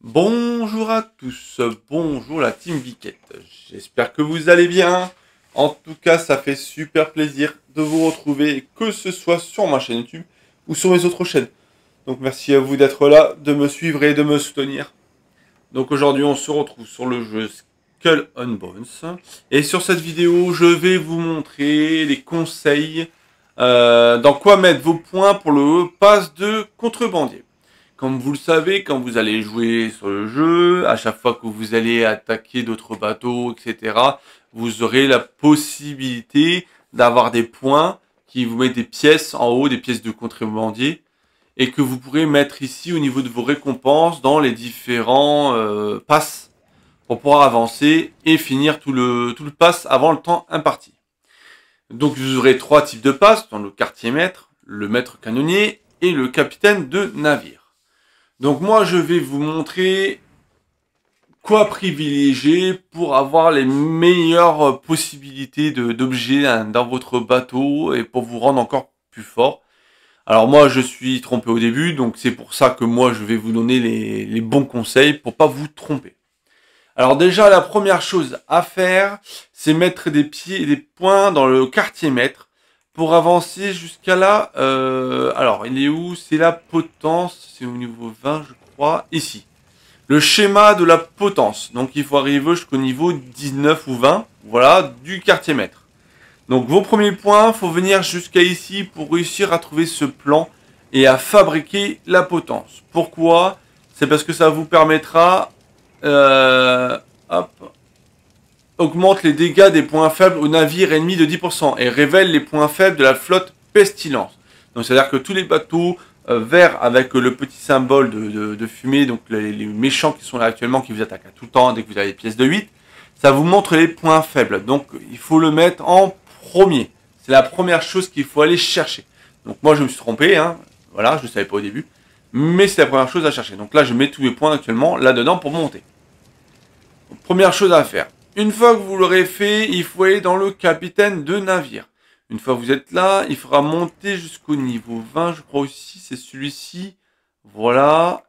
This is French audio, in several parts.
Bonjour à tous, bonjour la team viquette J'espère que vous allez bien. En tout cas, ça fait super plaisir de vous retrouver, que ce soit sur ma chaîne YouTube ou sur mes autres chaînes. Donc merci à vous d'être là, de me suivre et de me soutenir. Donc aujourd'hui, on se retrouve sur le jeu Skull on Bones. Et sur cette vidéo, je vais vous montrer les conseils euh, dans quoi mettre vos points pour le pass de contrebandier. Comme vous le savez, quand vous allez jouer sur le jeu, à chaque fois que vous allez attaquer d'autres bateaux, etc., vous aurez la possibilité d'avoir des points qui vous mettent des pièces en haut, des pièces de contrebandier, et que vous pourrez mettre ici au niveau de vos récompenses dans les différents euh, passes pour pouvoir avancer et finir tout le, tout le pass avant le temps imparti. Donc vous aurez trois types de passes dans le quartier maître, le maître canonnier et le capitaine de navire. Donc moi, je vais vous montrer quoi privilégier pour avoir les meilleures possibilités d'objets hein, dans votre bateau et pour vous rendre encore plus fort. Alors moi, je suis trompé au début, donc c'est pour ça que moi, je vais vous donner les, bons conseils pour pas vous tromper. Alors déjà, la première chose à faire, c'est mettre des pieds et des points dans le quartier maître pour avancer jusqu'à là, euh, alors il est où C'est la potence, c'est au niveau 20 je crois, ici. Le schéma de la potence, donc il faut arriver jusqu'au niveau 19 ou 20, voilà, du quartier mètre. Donc vos premiers points, faut venir jusqu'à ici pour réussir à trouver ce plan et à fabriquer la potence. Pourquoi C'est parce que ça vous permettra... Euh, hop, augmente les dégâts des points faibles au navire ennemi de 10% et révèle les points faibles de la flotte pestilence. Donc c'est-à-dire que tous les bateaux euh, verts avec euh, le petit symbole de, fumée, donc les, méchants qui sont là actuellement, qui vous attaquent à tout le temps dès que vous avez des pièces de 8, ça vous montre les points faibles. Donc il faut le mettre en premier. C'est la première chose qu'il faut aller chercher. Donc moi je me suis trompé, hein. voilà, je ne savais pas au début. Mais c'est la première chose à chercher. Donc là je mets tous les points actuellement là-dedans pour monter. première chose à faire une fois que vous l'aurez fait, il faut aller dans le capitaine de navire. Une fois que vous êtes là, il faudra monter jusqu'au niveau 20, je crois aussi, c'est celui-ci. Voilà.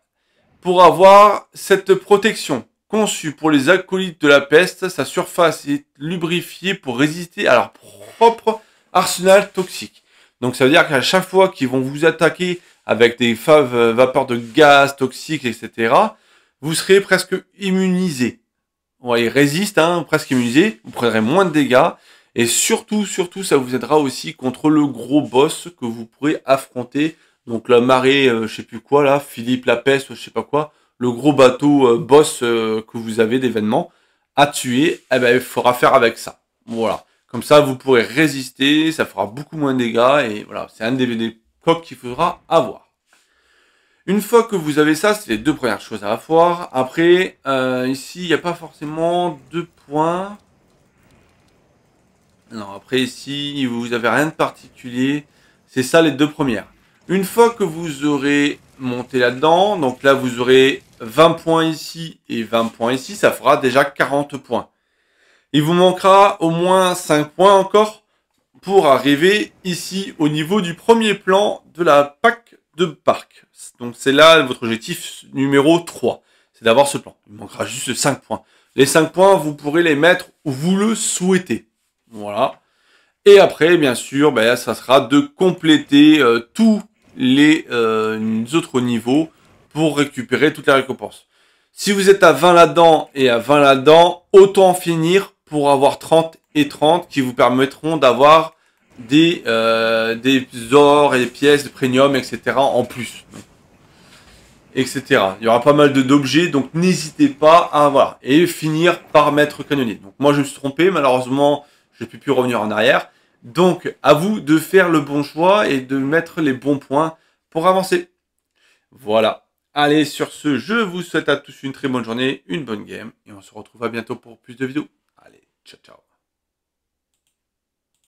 Pour avoir cette protection conçue pour les acolytes de la peste, sa surface est lubrifiée pour résister à leur propre arsenal toxique. Donc ça veut dire qu'à chaque fois qu'ils vont vous attaquer avec des faves, euh, vapeurs de gaz toxiques, etc., vous serez presque immunisé il résiste, hein, presque immunisé, vous prendrez moins de dégâts. Et surtout, surtout, ça vous aidera aussi contre le gros boss que vous pourrez affronter. Donc la marée, je euh, je sais plus quoi là, Philippe peste, je sais pas quoi, le gros bateau euh, boss euh, que vous avez d'événements à tuer, eh ben, il faudra faire avec ça. Voilà. Comme ça, vous pourrez résister, ça fera beaucoup moins de dégâts, et voilà, c'est un des, des coques qu'il faudra avoir. Une fois que vous avez ça, c'est les deux premières choses à avoir. Après, euh, ici, il n'y a pas forcément deux points. Non, après ici, vous n'avez rien de particulier. C'est ça les deux premières. Une fois que vous aurez monté là-dedans, donc là, vous aurez 20 points ici et 20 points ici, ça fera déjà 40 points. Il vous manquera au moins 5 points encore pour arriver ici au niveau du premier plan de la PAC parc. Donc c'est là votre objectif numéro 3, c'est d'avoir ce plan. Il manquera juste 5 points. Les cinq points, vous pourrez les mettre où vous le souhaitez. Voilà. Et après, bien sûr, ben, ça sera de compléter euh, tous les, euh, autres niveaux pour récupérer toutes les récompenses. Si vous êtes à 20 là-dedans et à 20 là-dedans, autant finir pour avoir 30 et 30 qui vous permettront d'avoir des, euh, des ors et pièces de premium, etc. en plus. Etc. Il y aura pas mal d'objets, donc n'hésitez pas à avoir. Et finir par mettre canonnier. Donc moi je me suis trompé, malheureusement je ne peux plus revenir en arrière. Donc à vous de faire le bon choix et de mettre les bons points pour avancer. Voilà. Allez, sur ce, je vous souhaite à tous une très bonne journée, une bonne game, et on se retrouve à bientôt pour plus de vidéos. Allez, ciao ciao.